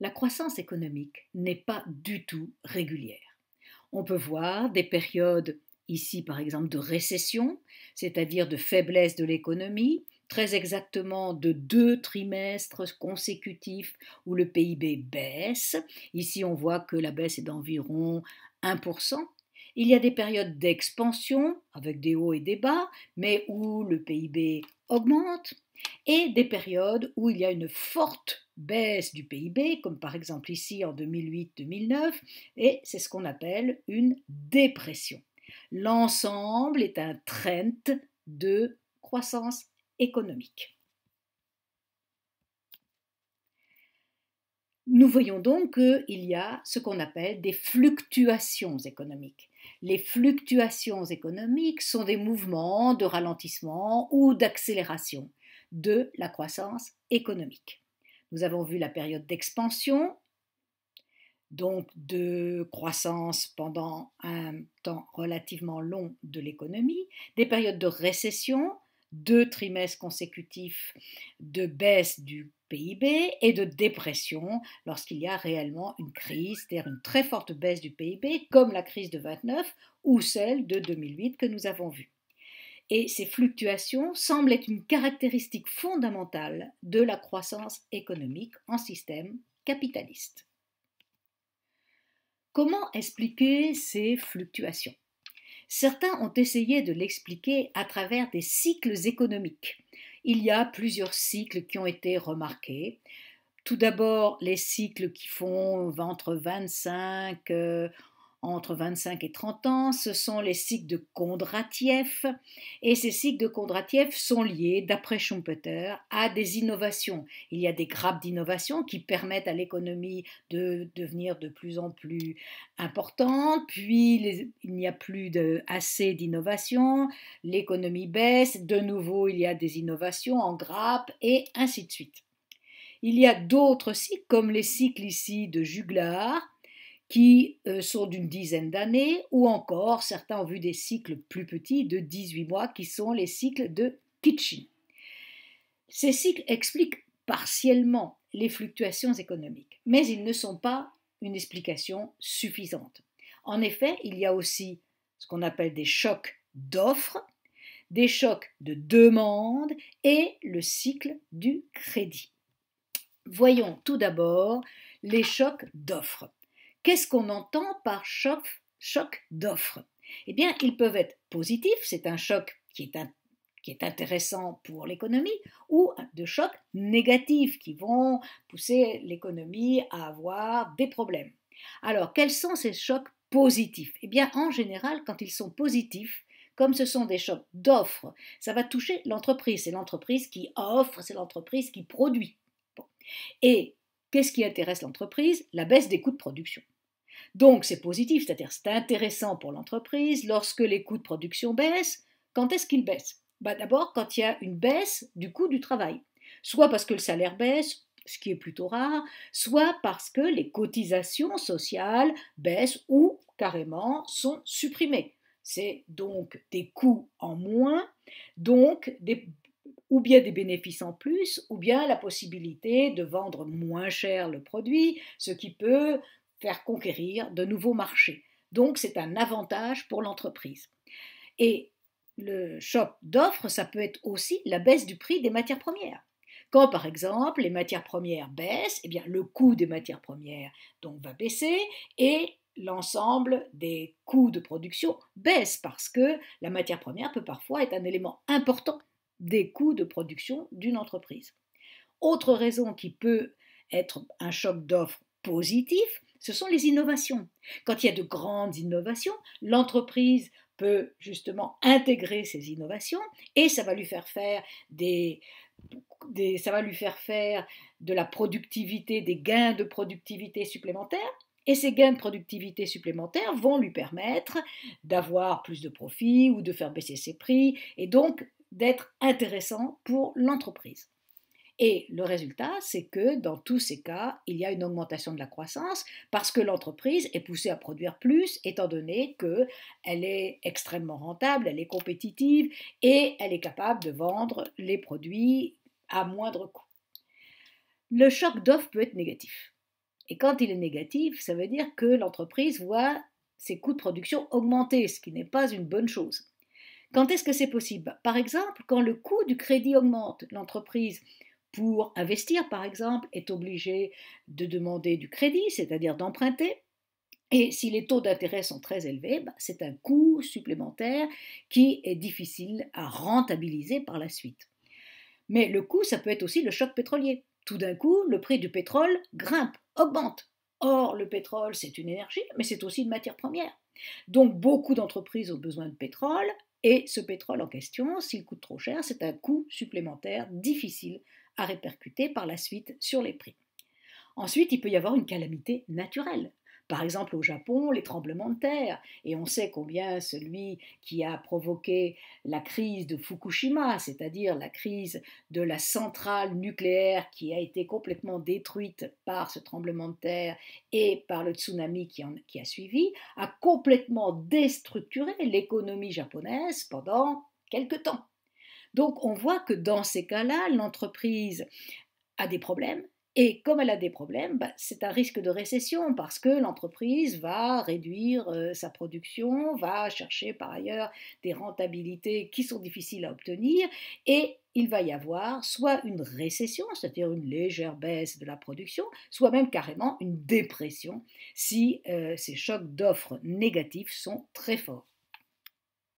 La croissance économique n'est pas du tout régulière. On peut voir des périodes, ici par exemple, de récession, c'est-à-dire de faiblesse de l'économie, très exactement de deux trimestres consécutifs où le PIB baisse. Ici, on voit que la baisse est d'environ 1%. Il y a des périodes d'expansion avec des hauts et des bas, mais où le PIB augmente, et des périodes où il y a une forte baisse du PIB, comme par exemple ici en 2008-2009, et c'est ce qu'on appelle une dépression. L'ensemble est un trend de croissance économique. Nous voyons donc qu'il y a ce qu'on appelle des fluctuations économiques. Les fluctuations économiques sont des mouvements de ralentissement ou d'accélération de la croissance économique. Nous avons vu la période d'expansion, donc de croissance pendant un temps relativement long de l'économie, des périodes de récession, deux trimestres consécutifs de baisse du PIB et de dépression lorsqu'il y a réellement une crise, c'est-à-dire une très forte baisse du PIB comme la crise de 29 ou celle de 2008 que nous avons vue et ces fluctuations semblent être une caractéristique fondamentale de la croissance économique en système capitaliste. Comment expliquer ces fluctuations Certains ont essayé de l'expliquer à travers des cycles économiques. Il y a plusieurs cycles qui ont été remarqués. Tout d'abord, les cycles qui font entre 25, entre 25 et 30 ans, ce sont les cycles de Kondratiev, et ces cycles de Kondratiev sont liés, d'après Schumpeter, à des innovations. Il y a des grappes d'innovation qui permettent à l'économie de devenir de plus en plus importante, puis il n'y a plus assez d'innovations, l'économie baisse, de nouveau il y a des innovations en grappes et ainsi de suite. Il y a d'autres cycles, comme les cycles ici de Juglar, qui euh, sont d'une dizaine d'années, ou encore certains ont vu des cycles plus petits de 18 mois, qui sont les cycles de Kitchin. Ces cycles expliquent partiellement les fluctuations économiques, mais ils ne sont pas une explication suffisante. En effet, il y a aussi ce qu'on appelle des chocs d'offres, des chocs de demande et le cycle du crédit. Voyons tout d'abord les chocs d'offres. Qu'est-ce qu'on entend par choc, d'offre Eh bien, ils peuvent être positifs, c'est un choc qui est, intéressant pour l'économie, ou de chocs négatifs qui vont pousser l'économie à avoir des problèmes. Alors, quels sont ces chocs positifs Eh bien, en général, quand ils sont positifs, comme ce sont des chocs d'offres, ça va toucher l'entreprise. C'est l'entreprise qui offre, c'est l'entreprise qui produit. Et qu'est-ce qui intéresse l'entreprise La baisse des coûts de production. Donc c'est positif, c'est-à-dire c'est intéressant pour l'entreprise. Lorsque les coûts de production baissent, quand est-ce qu'ils baissent bah, D'abord quand il y a une baisse du coût du travail, soit parce que le salaire baisse, ce qui est plutôt rare, soit parce que les cotisations sociales baissent ou carrément sont supprimées. C'est donc des coûts en moins, donc ou bien des bénéfices en plus, ou bien la possibilité de vendre moins cher le produit, ce qui peut conquérir de nouveaux marchés. Donc c'est un avantage pour l'entreprise. Et le choc d'offres, ça peut être aussi la baisse du prix des matières premières. Quand par exemple les matières premières baissent, eh bien, le coût des matières premières donc, va baisser et l'ensemble des coûts de production baisse parce que la matière première peut parfois être un élément important des coûts de production d'une entreprise. Autre raison qui peut être un choc d'offres positif, ce sont les innovations. Quand il y a de grandes innovations, l'entreprise peut justement intégrer ces innovations et ça va lui faire faire ça va lui faire faire de la productivité, des gains de productivité supplémentaires. Et ces gains de productivité supplémentaires vont lui permettre d'avoir plus de profits ou de faire baisser ses prix et donc d'être intéressant pour l'entreprise. Et le résultat, c'est que dans tous ces cas, il y a une augmentation de la croissance parce que l'entreprise est poussée à produire plus étant donné qu'elle est extrêmement rentable, elle est compétitive et elle est capable de vendre les produits à moindre coût. Le choc d'offre peut être négatif. Et quand il est négatif, ça veut dire que l'entreprise voit ses coûts de production augmenter, ce qui n'est pas une bonne chose. Quand est-ce que c'est possible Par exemple, quand le coût du crédit augmente, l'entreprise pour investir, par exemple, est obligé de demander du crédit, c'est-à-dire d'emprunter. Et si les taux d'intérêt sont très élevés, bah, c'est un coût supplémentaire qui est difficile à rentabiliser par la suite. Mais le coût, ça peut être aussi le choc pétrolier. Tout d'un coup, le prix du pétrole grimpe, augmente. Or, le pétrole, c'est une énergie, mais c'est aussi une matière première. Donc, beaucoup d'entreprises ont besoin de pétrole, et ce pétrole en question, s'il coûte trop cher, c'est un coût supplémentaire difficile à répercuter par la suite sur les prix. Ensuite, il peut y avoir une calamité naturelle. Par exemple, au Japon, les tremblements de terre. Et on sait combien celui qui a provoqué la crise de Fukushima, c'est-à-dire la crise de la centrale nucléaire qui a été complètement détruite par ce tremblement de terre et par le tsunami qui, qui a suivi, a complètement déstructuré l'économie japonaise pendant quelque temps. Donc on voit que dans ces cas-là, l'entreprise a des problèmes, et comme elle a des problèmes, bah, c'est un risque de récession parce que l'entreprise va réduire euh, sa production, va chercher par ailleurs des rentabilités qui sont difficiles à obtenir et il va y avoir soit une récession, c'est-à-dire une légère baisse de la production, soit même carrément une dépression si euh, ces chocs d'offres négatifs sont très forts.